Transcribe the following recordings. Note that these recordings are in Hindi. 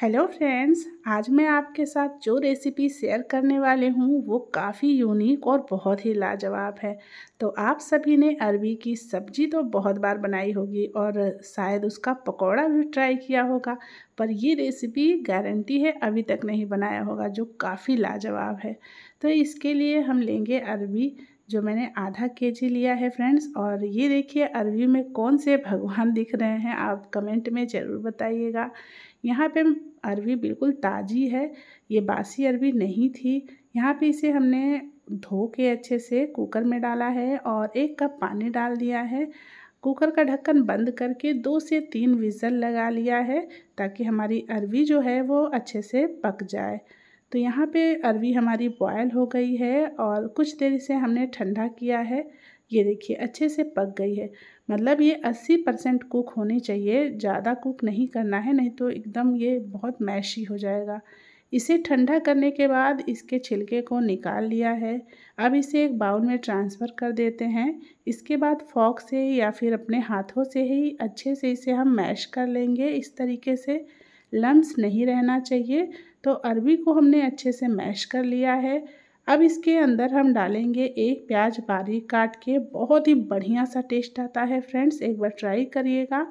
हेलो फ्रेंड्स आज मैं आपके साथ जो रेसिपी शेयर करने वाले हूँ वो काफ़ी यूनिक और बहुत ही लाजवाब है तो आप सभी ने अरबी की सब्जी तो बहुत बार बनाई होगी और शायद उसका पकौड़ा भी ट्राई किया होगा पर ये रेसिपी गारंटी है अभी तक नहीं बनाया होगा जो काफ़ी लाजवाब है तो इसके लिए हम लेंगे अरबी जो मैंने आधा के जी लिया है फ्रेंड्स और ये देखिए अरवी में कौन से भगवान दिख रहे हैं आप कमेंट में ज़रूर बताइएगा यहाँ पे अरवी बिल्कुल ताज़ी है ये बासी अरवी नहीं थी यहाँ पे इसे हमने धो के अच्छे से कुकर में डाला है और एक कप पानी डाल दिया है कुकर का ढक्कन बंद करके दो से तीन विज़ल लगा लिया है ताकि हमारी अरवी जो है वो अच्छे से पक जाए तो यहाँ पे अरवी हमारी बॉयल हो गई है और कुछ देर से हमने ठंडा किया है ये देखिए अच्छे से पक गई है मतलब ये 80 परसेंट कुक होनी चाहिए ज़्यादा कुक नहीं करना है नहीं तो एकदम ये बहुत मैशी हो जाएगा इसे ठंडा करने के बाद इसके छिलके को निकाल लिया है अब इसे एक बाउल में ट्रांसफ़र कर देते हैं इसके बाद फॉक से या फिर अपने हाथों से ही अच्छे से इसे हम मैश कर लेंगे इस तरीके से लम्स नहीं रहना चाहिए तो अरबी को हमने अच्छे से मैश कर लिया है अब इसके अंदर हम डालेंगे एक प्याज बारीक काट के बहुत ही बढ़िया सा टेस्ट आता है फ्रेंड्स एक बार ट्राई करिएगा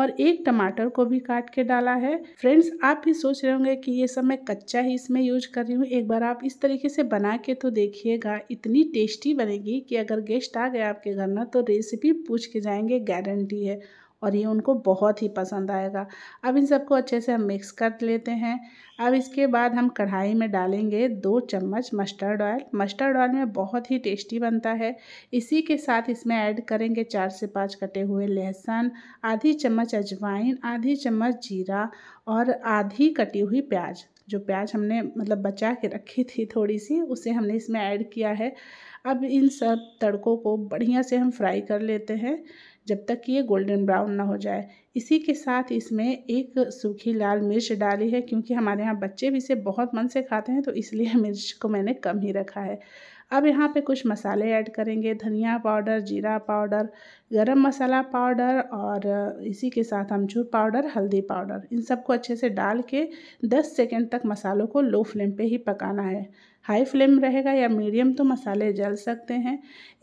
और एक टमाटर को भी काट के डाला है फ्रेंड्स आप भी सोच रहे होंगे कि ये सब मैं कच्चा ही इसमें यूज कर रही हूँ एक बार आप इस तरीके से बना के तो देखिएगा इतनी टेस्टी बनेगी कि अगर गेस्ट आ गए आपके घर ना तो रेसिपी पूछ के जाएंगे गारंटी है और ये उनको बहुत ही पसंद आएगा अब इन सबको अच्छे से हम मिक्स कर लेते हैं अब इसके बाद हम कढ़ाई में डालेंगे दो चम्मच मस्टर्ड ऑयल मस्टर्ड ऑयल में बहुत ही टेस्टी बनता है इसी के साथ इसमें ऐड करेंगे चार से पाँच कटे हुए लहसुन आधी चम्मच अजवाइन आधी चम्मच जीरा और आधी कटी हुई प्याज जो प्याज हमने मतलब बचा के रखी थी थोड़ी सी उसे हमने इसमें ऐड किया है अब इन सब तड़कों को बढ़िया से हम फ्राई कर लेते हैं जब तक कि ये गोल्डन ब्राउन ना हो जाए इसी के साथ इसमें एक सूखी लाल मिर्च डाली है क्योंकि हमारे यहाँ बच्चे भी इसे बहुत मन से खाते हैं तो इसलिए मिर्च को मैंने कम ही रखा है अब यहाँ पे कुछ मसाले ऐड करेंगे धनिया पाउडर जीरा पाउडर गरम मसाला पाउडर और इसी के साथ अमचूर पाउडर हल्दी पाउडर इन सबको अच्छे से डाल के 10 सेकेंड तक मसालों को लो फ्लेम पे ही पकाना है हाई फ्लेम रहेगा या मीडियम तो मसाले जल सकते हैं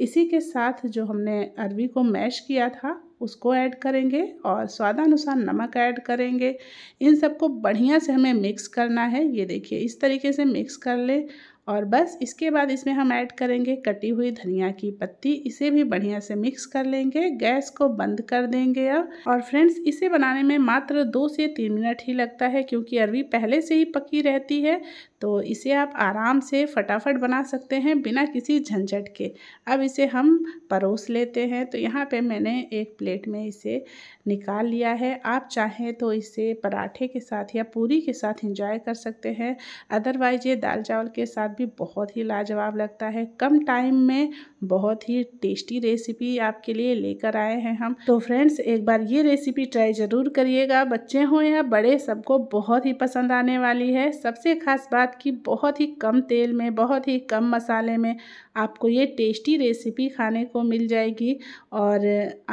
इसी के साथ जो हमने अरवी को मैश किया था उसको ऐड करेंगे और स्वादानुसार नमक ऐड करेंगे इन सबको बढ़िया से हमें मिक्स करना है ये देखिए इस तरीके से मिक्स कर लें और बस इसके बाद इसमें हम ऐड करेंगे कटी हुई धनिया की पत्ती इसे भी बढ़िया से मिक्स कर लेंगे गैस को बंद कर देंगे अब और फ्रेंड्स इसे बनाने में मात्र दो से तीन मिनट ही लगता है क्योंकि अरवी पहले से ही पकी रहती है तो इसे आप आराम से फटाफट बना सकते हैं बिना किसी झंझट के अब इसे हम परोस लेते हैं तो यहाँ पे मैंने एक प्लेट में इसे निकाल लिया है आप चाहें तो इसे पराठे के साथ या पूरी के साथ इंजॉय कर सकते हैं अदरवाइज़ ये दाल चावल के साथ भी बहुत ही लाजवाब लगता है कम टाइम में बहुत ही टेस्टी रेसिपी आपके लिए लेकर आए हैं हम तो फ्रेंड्स एक बार ये रेसिपी ट्राई ज़रूर करिएगा बच्चे हों या बड़े सबको बहुत ही पसंद आने वाली है सबसे खास बात बात कि बहुत ही कम तेल में बहुत ही कम मसाले में आपको ये टेस्टी रेसिपी खाने को मिल जाएगी और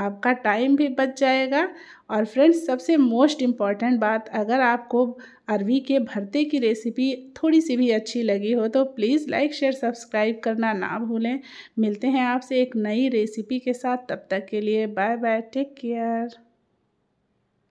आपका टाइम भी बच जाएगा और फ्रेंड्स सबसे मोस्ट इम्पॉर्टेंट बात अगर आपको अरवी के भरते की रेसिपी थोड़ी सी भी अच्छी लगी हो तो प्लीज़ लाइक शेयर सब्सक्राइब करना ना भूलें मिलते हैं आपसे एक नई रेसिपी के साथ तब तक के लिए बाय बाय टेक केयर